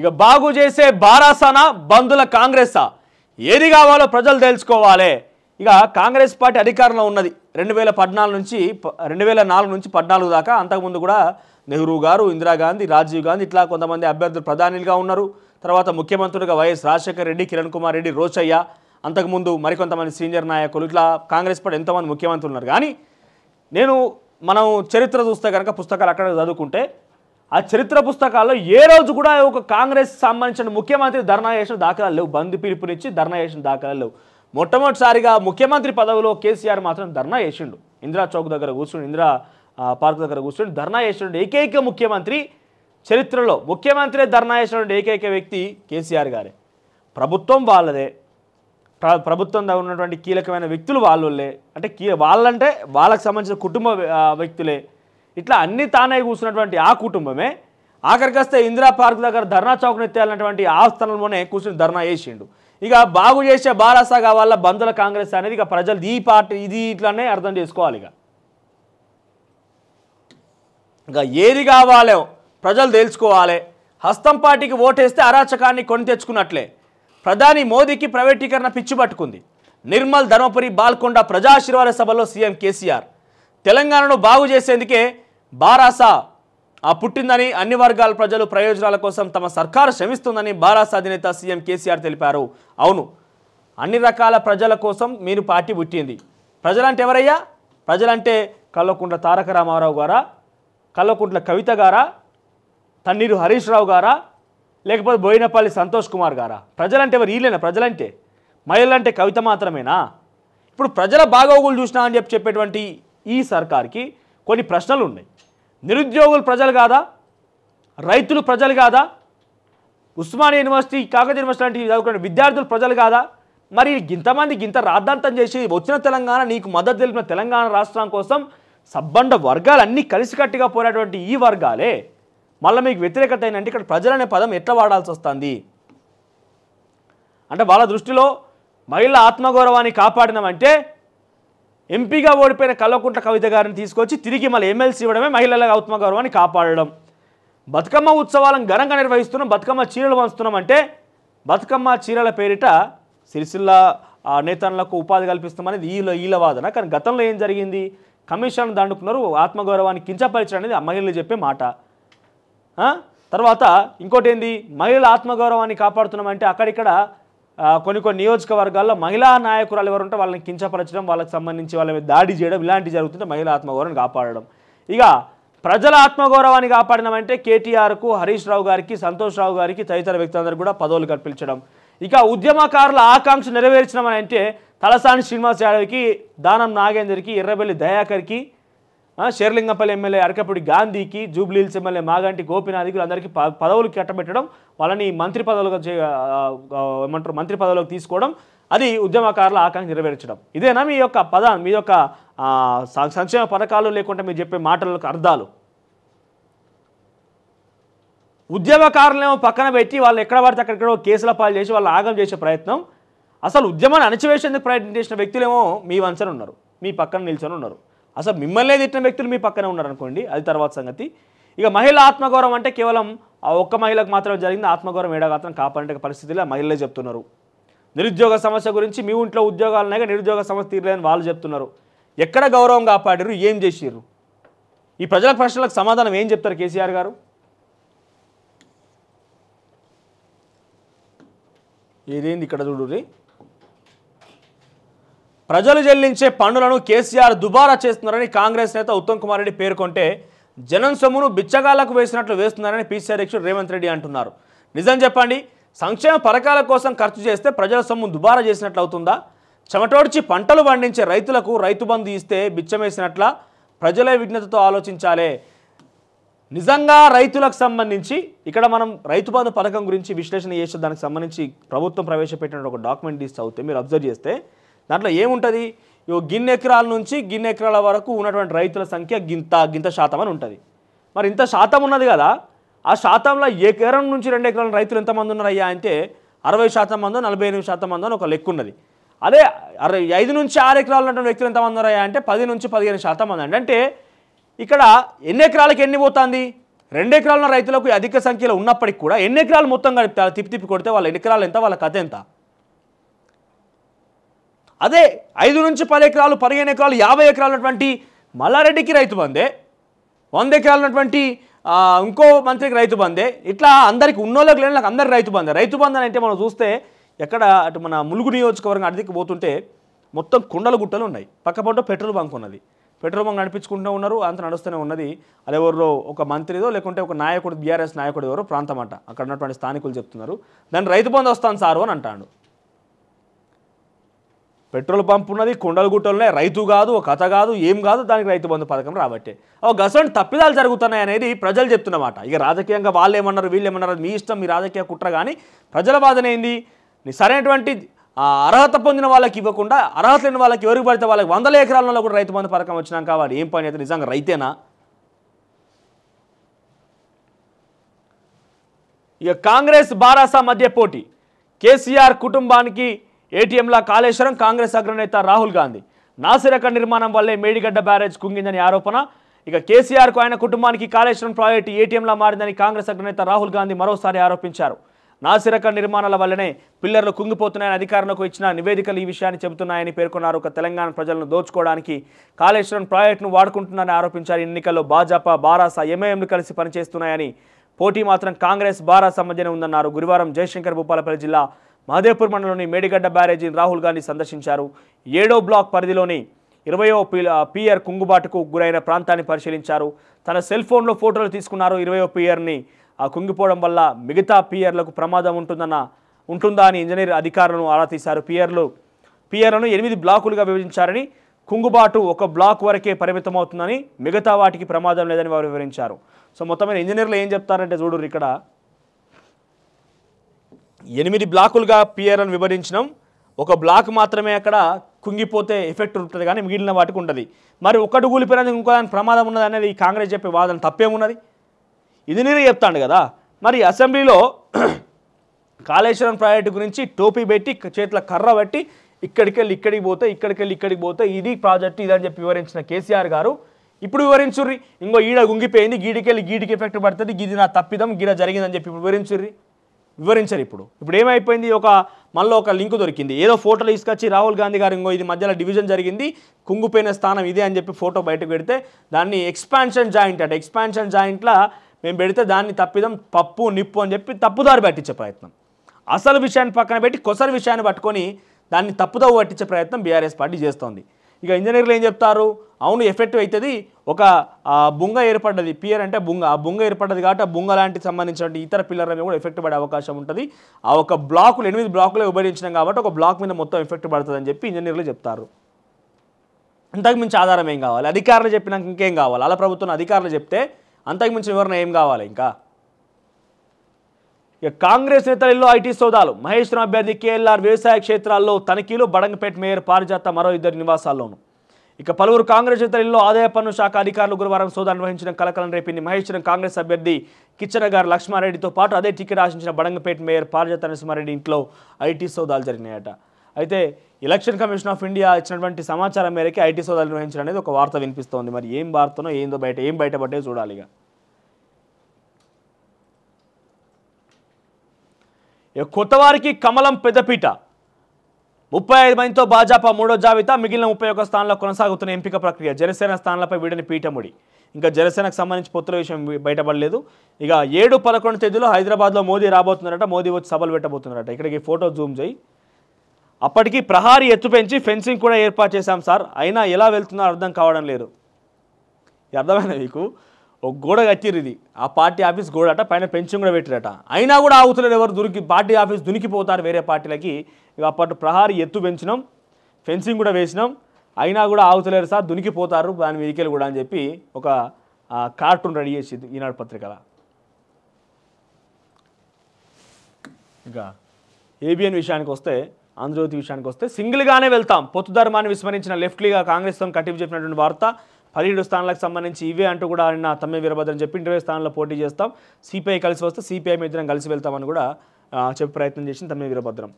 ఇక బాగు చేసే బారాసానా బంధుల కాంగ్రెసా ఏది కావాలో ప్రజలు తెలుసుకోవాలి ఇక కాంగ్రెస్ పార్టీ అధికారంలో ఉన్నది రెండు వేల పద్నాలుగు నుంచి రెండు వేల నాలుగు నుంచి పద్నాలుగు దాకా అంతకుముందు కూడా నెహ్రూ గారు ఇందిరాగాంధీ రాజీవ్ గాంధీ ఇట్లా కొంతమంది అభ్యర్థులు ప్రధానిగా ఉన్నారు తర్వాత ముఖ్యమంత్రులుగా వైఎస్ రాజశేఖర రెడ్డి కిరణ్ కుమార్ రెడ్డి రోచయ్య అంతకుముందు మరికొంతమంది సీనియర్ నాయకులు ఇట్లా కాంగ్రెస్ పార్టీ ఎంతోమంది ముఖ్యమంత్రులు ఉన్నారు కానీ నేను మనం చరిత్ర చూస్తే కనుక పుస్తకాలు అక్కడ చదువుకుంటే ఆ చరిత్ర పుస్తకాల్లో ఏ రోజు కూడా ఒక కాంగ్రెస్ సంబంధించిన ముఖ్యమంత్రి ధర్నా చేసిన దాఖలాలు లేవు బంద్ పిలుపునిచ్చి ధర్నా చేసిన దాఖలాలు లేవు మొట్టమొదటిసారిగా ముఖ్యమంత్రి పదవిలో కేసీఆర్ మాత్రం ధర్నా చేసిండు ఇందిరా చౌక్ దగ్గర కూర్చుండు ఇందిరా పార్క్ దగ్గర కూర్చుని ధర్నా చేసినటువంటి ఏకైక ముఖ్యమంత్రి చరిత్రలో ముఖ్యమంత్రి ధర్నా చేసినటువంటి ఏకైక వ్యక్తి కేసీఆర్ గారే ప్రభుత్వం వాళ్ళదే ప్ర ప్రభుత్వం ఉన్నటువంటి కీలకమైన వ్యక్తులు వాళ్ళు అంటే కీ వాళ్ళంటే వాళ్ళకు సంబంధించిన కుటుంబ వ్యక్తులే ఇట్లా అన్ని తానే కూర్చున్నటువంటి ఆ కుటుంబమే ఆఖరికస్తే ఇందిరా పార్క్ దగ్గర ధర్నా చౌక్ నెత్తాలన్నటువంటి ఆ స్థలంలోనే కూర్చుని ధర్నా చేసిండు ఇక బాగు చేసే బాలాసాగా వల్ల బంధుల కాంగ్రెస్ అనేది ఇక ప్రజలు ఈ పార్టీ ఇది ఇట్లానే అర్థం చేసుకోవాలి ఇక ఇక ఏది కావాలో ప్రజలు తెలుసుకోవాలి హస్తం పార్టీకి ఓటేస్తే అరాచకాన్ని కొని తెచ్చుకున్నట్లే ప్రధాని మోదీకి ప్రైవేటీకరణ పిచ్చి పట్టుకుంది నిర్మల్ ధర్మపురి బాల్కొండ ప్రజాశీర్వాద సభలో సీఎం కేసీఆర్ తెలంగాణను బాగు చేసేందుకే బారాసా ఆ పుట్టిందని అన్ని వర్గాల ప్రజలు ప్రయోజనాల కోసం తమ సర్కారు శ్రమిస్తుందని బారాసా అధినేత సీఎం కేసీఆర్ తెలిపారు అవును అన్ని రకాల ప్రజల కోసం మీరు పార్టీ పుట్టింది ప్రజలంటే ఎవరయ్యా ప్రజలంటే కల్లకుంట్ల తారక రామారావు గారా కల్లకుంట్ల కవిత గారా తన్నీరు హరీష్ రావు గారా లేకపోతే బోయినపల్లి సంతోష్ కుమార్ గారా ప్రజలంటే ఎవరు వీళ్ళేనా ప్రజలంటే మహిళలంటే కవిత మాత్రమేనా ఇప్పుడు ప్రజల బాగోగులు చూసినా అని చెప్పి చెప్పేటువంటి ఈ సర్కార్కి కొన్ని ప్రశ్నలు ఉన్నాయి నిరుద్యోగులు ప్రజలు కాదా రైతులు ప్రజలు కాదా ఉస్మానియా యూనివర్సిటీ కాకతీయ యూనివర్సిటీ లాంటి విద్యార్థులు ప్రజలు కాదా మరి ఇంతమంది ఇంత రాద్ధాంతం చేసి వచ్చిన తెలంగాణ నీకు మద్దతు తెలిపిన తెలంగాణ రాష్ట్రం కోసం సబ్బండ వర్గాలన్నీ కలిసికట్టుగా పోరాటువంటి ఈ వర్గాలే మళ్ళీ మీకు వ్యతిరేకత అయినంటే ఇక్కడ ప్రజలనే పదం ఎట్లా వాడాల్సి వస్తుంది అంటే వాళ్ళ దృష్టిలో మహిళ ఆత్మగౌరవాన్ని కాపాడినామంటే ఎంపీగా ఓడిపోయిన కల్వకుంట్ల కవిత గారిని తీసుకొచ్చి తిరిగి మళ్ళీ ఎమ్మెల్సీ ఇవ్వడమే మహిళల ఆత్మ గౌరవాన్ని కాపాడడం బతుకమ్మ ఉత్సవాలను ఘనంగా నిర్వహిస్తున్నాం బతుకమ్మ చీరలు పంచుతున్నాం అంటే బతుకమ్మ చీరల పేరిట సిరిసిల్ల నేతలకు ఉపాధి కల్పిస్తామనేది ఈల ఈల వాదన కానీ గతంలో ఏం జరిగింది కమిషన్ దండుకున్నారు ఆత్మగౌరవాన్ని కించపరిచడం అనేది మహిళలు చెప్పే మాట తర్వాత ఇంకోటి ఏంది మహిళల ఆత్మగౌరవాన్ని కాపాడుతున్నామంటే అక్కడిక్కడ కొన్ని కొన్ని నియోజకవర్గాల్లో మహిళా నాయకురాలు ఎవరు ఉంటే వాళ్ళని కించపరచడం వాళ్ళకి సంబంధించి వాళ్ళ మీద దాడి చేయడం ఇలాంటివి జరుగుతుంటే మహిళా ఆత్మగౌరవాన్ని కాపాడడం ఇక ప్రజల ఆత్మగౌరవాన్ని కాపాడినామంటే కేటీఆర్కు హరీష్ రావు గారికి సంతోష్ రావు గారికి తదితర వ్యక్తులందరూ కూడా పదవులు కల్పించడం ఇక ఉద్యమకారుల ఆకాంక్ష నెరవేర్చడం అని అంటే తలసాని శ్రీనివాస్ యాదవ్కి దానం నాగేందర్కి ఎర్రబెల్లి దయాకర్కి షేర్లింగంపల్లి ఎమ్మెల్యే అరకపూడి గాంధీకి జూబ్లీహిల్స్ ఎమ్మెల్యే మాగంటి గోపినాథ్కి అందరికీ పదవులు కట్టబెట్టడం వాళ్ళని మంత్రి పదవులుగా ఏమంటారు మంత్రి పదవులకు తీసుకోవడం అది ఉద్యమకారుల ఆకాంక్ష నెరవేర్చడం ఇదేనా మీ యొక్క పద మీ యొక్క సంక్షేమ పథకాలు లేకుంటే మీరు చెప్పే మాటలకు అర్థాలు ఉద్యమకారులేమో పక్కన పెట్టి వాళ్ళు ఎక్కడ పడితే అక్కడెక్కడో కేసుల పాలు చేసి వాళ్ళు ఆగం చేసే ప్రయత్నం అసలు ఉద్యమాన్ని అణచివేసేందుకు ప్రయత్నం చేసిన వ్యక్తులేమో మీ వంశన ఉన్నారు మీ పక్కన నిల్చొని ఉన్నారు అసలు మిమ్మల్నే తిట్టిన వ్యక్తులు మీ పక్కనే ఉన్నారు అనుకోండి అది తర్వాత సంగతి ఇక మహిళ ఆత్మగౌరవం అంటే కేవలం ఆ ఒక్క మహిళకు మాత్రమే జరిగింది ఆత్మగౌరవం ఏడాగాత్రం కాపాడే పరిస్థితిలో మహిళలే చెప్తున్నారు నిరుద్యోగ సమస్య గురించి మీ ఇంట్లో ఉన్నాయి నిరుద్యోగ సమస్య తీరలేదని వాళ్ళు చెప్తున్నారు ఎక్కడ గౌరవం కాపాడారు ఏం చేసారు ఈ ప్రజల ప్రశ్నలకు సమాధానం ఏం చెప్తారు కేసీఆర్ గారు ఏదేంది ఇక్కడ చూడు ప్రజలు చెల్లించే పన్నులను కేసీఆర్ దుబారా చేస్తున్నారని కాంగ్రెస్ నేత ఉత్తమ్ కుమార్ రెడ్డి పేర్కొంటే జనం సొమ్మును బిచ్చగాళ్లకు వేసినట్లు వేస్తున్నారని పీసీ అధ్యక్షుడు రేవంత్ రెడ్డి అంటున్నారు నిజం చెప్పండి సంక్షేమ పథకాల కోసం ఖర్చు చేస్తే ప్రజల సొమ్ము దుబారా చేసినట్లు అవుతుందా చెమటోడ్చి పంటలు పండించే రైతులకు రైతు బంధు ఇస్తే బిచ్చమేసినట్ల ప్రజలే విఘ్నతతో ఆలోచించాలే నిజంగా రైతులకు సంబంధించి ఇక్కడ మనం రైతు బంధు పథకం గురించి విశ్లేషణ చేసే దానికి సంబంధించి ప్రభుత్వం ప్రవేశపెట్టిన ఒక డాక్యుమెంట్ తీస్తే అవుతే మీరు అబ్జర్వ్ చేస్తే దాంట్లో ఏముంటుంది ఇగో గిన్నెకరాల నుంచి గిన్నెకరాల వరకు ఉన్నటువంటి రైతుల సంఖ్య గింత గింత శాతం అని ఉంటుంది మరి ఇంత శాతం ఉన్నది కదా ఆ శాతంలో ఎకరం నుంచి రెండు ఎకరాల రైతులు ఎంతమంది ఉన్నారయ్యా అంటే అరవై శాతం మందో నలభై ఎనిమిది శాతం మందో అని ఒక లెక్క ఉన్నది అదే అరవై ఐదు నుంచి ఆరు ఎకరాలు ఉన్నటువంటి వ్యక్తులు ఎంతమంది ఉన్నారయ్యా అంటే పది నుంచి పదిహేను శాతం మంది అండి అంటే ఇక్కడ ఎన్ని ఎకరాలకు ఎన్ని పోతుంది రెండు ఎకరాల రైతులకు అధిక సంఖ్యలో ఉన్నప్పటికీ కూడా ఎన్ని ఎకరాలు మొత్తం కలిపి తిప్పి తిప్పి కొడితే వాళ్ళ ఎన్ని ఎకరాలు ఎంత వాళ్ళ కథ ఎంత అదే ఐదు నుంచి పది ఎకరాలు పదిహేను ఎకరాలు యాభై ఎకరాలు ఉన్నటువంటి మల్లారెడ్డికి రైతు బందే వంద ఎకరాలు ఉన్నటువంటి ఇంకో మంత్రికి రైతు బందే ఇట్లా అందరికి ఉన్నోళ్ళకి లేని నాకు అందరు రైతు బందే రైతు బంధు అంటే మనం చూస్తే ఎక్కడ అటు మన ములుగు నియోజకవర్గం అడిగి పోతుంటే మొత్తం కుండల గుట్టలు ఉన్నాయి పక్క పట్టు పెట్రోల్ బంక్ ఉన్నది పెట్రోల్ బంక్ నడిపించుకుంటూ ఉన్నారు అంత నడుస్తూనే ఉన్నది ఎవరో ఒక మంత్రిదో లేకుంటే ఒక నాయకుడు బీఆర్ఎస్ నాయకుడు ఎవరో ప్రాంతం అంట అక్కడ ఉన్నటువంటి స్థానికులు చెప్తున్నారు దాన్ని రైతు బంధు వస్తాను సారు అని అంటాడు పెట్రోల్ పంప్ ఉన్నది కొండలగుట్టలోనే రైతు కాదు ఒక కథ కాదు ఏం కాదు దానికి రైతు బంధు పథకం రాబట్టే ఒక గసంటి తప్పిదాలు జరుగుతున్నాయి అనేది ప్రజలు చెప్తున్నమాట ఇక రాజకీయంగా వాళ్ళు ఏమన్నారు వీళ్ళు ఏమన్నారు మీ ఇష్టం మీ రాజకీయ కుట్ర కానీ ప్రజల వాదన ఏంది సరైనటువంటి అర్హత పొందిన వాళ్ళకి ఇవ్వకుండా అర్హత లేని వాళ్ళకి ఎవరికి పడితే వాళ్ళకి వందల ఎకరాలలో కూడా రైతు బంధు పథకం వచ్చినాక వాళ్ళు ఏం పని అయితే నిజంగా రైతేనా ఇక కాంగ్రెస్ బారాసా మధ్య పోటీ కేసీఆర్ కుటుంబానికి ఏటీఎంలా కాళేశ్వరం కాంగ్రెస్ అగ్రనేత రాహుల్ గాంధీ నాసిరక నిర్మాణం వల్లే మేడిగడ్డ బ్యారేజ్ కుంగిందని ఆరోపణ ఇక కేసీఆర్కు ఆయన కుటుంబానికి కాళేశ్వరం ప్రాజెక్టు ఏటీఎంలా మారిందని కాంగ్రెస్ అగ్రనేత రాహుల్ గాంధీ మరోసారి ఆరోపించారు నాసిరక నిర్మాణాల వల్లనే పిల్లర్లు కుంగిపోతున్నాయని అధికారులకు ఇచ్చిన నివేదికలు ఈ విషయాన్ని చెబుతున్నాయని పేర్కొన్నారు ఒక తెలంగాణ ప్రజలను దోచుకోవడానికి కాళేశ్వరం ప్రాజెక్టును వాడుకుంటున్నారని ఆరోపించారు ఎన్నికల్లో భాజపా బారాస ఎంఐఎంలు కలిసి పనిచేస్తున్నాయని పోటీ మాత్రం కాంగ్రెస్ బారాస మధ్యనే ఉందన్నారు గురువారం జయశంకర్ భూపాలపల్లి జిల్లా మహదేవ్పూర్ మండలంలోని మేడిగడ్డ బ్యారేజీని రాహుల్ గాంధీ సందర్శించారు ఏడో బ్లాక్ పరిధిలోని ఇరవయో పిఆర్ కుంగుబాటుకు గురైన ప్రాంతాన్ని పరిశీలించారు తన సెల్ ఫోన్లో ఫోటోలు తీసుకున్నారు ఇరవయో ఆ కుంగిపోవడం వల్ల మిగతా పిఆర్లకు ప్రమాదం ఉంటుందన్న ఉంటుందా అని ఇంజనీర్ అధికారులను ఆరా తీశారు పిఆర్లు పిఆర్లను ఎనిమిది బ్లాకులుగా విభజించారని కుంగుబాటు ఒక బ్లాక్ వరకే పరిమితం అవుతుందని మిగతా వాటికి ప్రమాదం లేదని వారు వివరించారు సో మొత్తం ఇంజనీర్లు ఏం చెప్తారంటే చూడరు ఇక్కడ ఎనిమిది బ్లాకులుగా పిఆర్ఎన్ వివరించినాం ఒక బ్లాక్ మాత్రమే అక్కడ కుంగిపోతే ఎఫెక్ట్ ఉంటుంది కానీ మిగిలిన వాటికి ఉంటుంది మరి ఒకటి కూలిపోయినందుకు ఇంకో దాని ప్రమాదం ఉన్నది అనేది కాంగ్రెస్ చెప్పే వాదన తప్పేమున్నది ఇంజనీర్ చెప్తాడు కదా మరి అసెంబ్లీలో కాళేశ్వరం ప్రాజెక్టు గురించి టోపీ పెట్టి చేతిలో కర్ర పెట్టి ఇక్కడికి వెళ్ళి ఇక్కడికి పోతే ఇక్కడికి వెళ్ళి ఇక్కడికి పోతే ఇది ప్రాజెక్ట్ అని చెప్పి వివరించిన కేసీఆర్ గారు ఇప్పుడు వివరించుర్రి ఇంకో ఈడ గుంగిపోయింది గీడికెళ్ళి గీడికి ఎఫెక్ట్ పడుతుంది గిది నా తప్పిదం గీడ జరిగిందని చెప్పి ఇప్పుడు వివరించుర్రి వివరించరు ఇప్పుడు ఇప్పుడు ఏమైపోయింది ఒక మళ్ళీ ఒక లింక్ దొరికింది ఏదో ఫోటోలు తీసుకొచ్చి రాహుల్ గాంధీ గారు ఇంకో ఇది మధ్యలో డివిజన్ జరిగింది కుంగిపోయిన స్థానం ఇదే అని చెప్పి ఫోటో బయటకు పెడితే దాన్ని ఎక్స్పాన్షన్ జాయింట్ అంటే ఎక్స్పాన్షన్ జాయింట్లో మేము పెడితే దాన్ని తప్పిదం పప్పు నిప్పు అని చెప్పి తప్పుదారి పట్టించే ప్రయత్నం అసలు విషయాన్ని పక్కన పెట్టి కొసరి విషయాన్ని పట్టుకొని దాన్ని తప్పుదో పట్టించే ప్రయత్నం బీఆర్ఎస్ పార్టీ చేస్తోంది ఇక ఇంజనీర్లు ఏం చెప్తారు అవును ఎఫెక్టివ్ అవుతుంది ఒక బుంగ ఏర్పడ్డది పియర్ అంటే బుంగ ఆ బుంగ ఏర్పడ్డది కాబట్టి ఆ బుంగ లాంటి సంబంధించిన ఇతర పిల్లర్ మీద కూడా ఎఫెక్ట్ పడే అవకాశం ఉంటుంది ఆ ఒక బ్లాకులు ఎనిమిది బ్లాకులే విభజించినాం కాబట్టి ఒక బ్లాక్ మీద మొత్తం ఎఫెక్ట్ పడుతుంది అని చెప్పి ఇంజనీర్లు చెప్తారు అంతకుమించి ఆధారం ఏం కావాలి అధికారులు చెప్పినాక ఇంకేం కావాలి అలా ప్రభుత్వం అధికారులు చెప్తే అంతకుమించి వివరణ ఏం కావాలి ఇంకా ఇక కాంగ్రెస్ నేతల ఇల్లు ఐటీ సోదాలు మహేశ్వరం అభ్యర్థి కేఎల్ఆర్ వ్యవసాయ క్షేత్రాల్లో తనిఖీలు బడంగపేట మేయర్ పారిజాత మరో ఇద్దరు నివాసాల్లోనూ ఇక పలువురు కాంగ్రెస్ నేతల ఇల్లు ఆదాయ పన్ను శాఖ అధికారులు గురువారం సోదా నిర్వహించిన కలకలం రేపింది మహేశ్వరం కాంగ్రెస్ అభ్యర్థి కిచ్చనగారు లక్ష్మారెడ్డితో పాటు అదే టికెట్ ఆశించిన బడంగపేట మేయర్ పారిజాత నరసింహారెడ్డి ఇంట్లో ఐటీ సోదాలు జరిగినాయట అయితే ఎలక్షన్ కమిషన్ ఆఫ్ ఇండియా ఇచ్చినటువంటి సమాచారం మేరకి ఐటీ సోదాలు నిర్వహించడం అనేది ఒక వార్త వినిపిస్తోంది మరి ఏం వార్తనో ఏందో బయట ఏం బయటపడ్డాయో చూడాలిగా ఇక కొత్తవారికి కమలం పెద్దపీట ముప్పై ఐదు మందితో భాజపా మూడో జాబితా మిగిలిన ముప్పై ఒక్క స్థానంలో కొనసాగుతున్న ఎంపిక ప్రక్రియ జనసేన స్థానాలపై వీడిని పీఠముడి ఇంకా జనసేనకు సంబంధించి పొత్తుల విషయం బయటపడలేదు ఇక ఏడు పదకొండు తేదీలో హైదరాబాద్లో మోదీ రాబోతున్నారట మోదీ వచ్చి సభలు పెట్టబోతున్నారట ఇక్కడికి ఫోటో జూమ్ చేయి అప్పటికి ప్రహారీ ఎత్తు పెంచి ఫెన్సింగ్ కూడా ఏర్పాటు చేశాం సార్ అయినా ఎలా వెళ్తుందో అర్థం కావడం లేదు అర్థమైనా మీకు ఒక గోడ కట్టిరు ఇది ఆ పార్టీ ఆఫీస్ గోడట పైన పెన్షన్ కూడా పెట్టిరట అయినా కూడా ఆగుతున్నారు ఎవరు దురికి పార్టీ ఆఫీస్ దునికిపోతారు వేరే పార్టీలకి అప్పట్లో ప్రహారీ ఎత్తు పెంచినాం ఫెన్సింగ్ కూడా వేసినాం అయినా కూడా ఆగుతలేరు సార్ దునికిపోతారు దాని వెహికల్ కూడా అని చెప్పి ఒక కార్టూన్ రెడీ చేసింది ఈనాడు పత్రికల ఇంకా ఏబిఎన్ విషయానికి వస్తే ఆంధ్రజ్యోతి విషయానికి వస్తే సింగిల్గానే వెళ్తాం పొత్తు ధర్మాన్ని విస్మరించిన లెఫ్ట్లీగా కాంగ్రెస్తో కట్టిపు చెప్పినటువంటి వార్త పదిహేడు స్థానాలకు సంబంధించి ఇవే అంటూ కూడా ఆయన తమ్మే వీరభద్రం చెప్పి ఇరవై స్థానంలో పోటీ చేస్తాం సిపిఐ కలిసి వస్తే సిపిఐ మీద కలిసి వెళ్తామని కూడా చెప్పే ప్రయత్నం చేసింది తమ్మే వీరభద్రం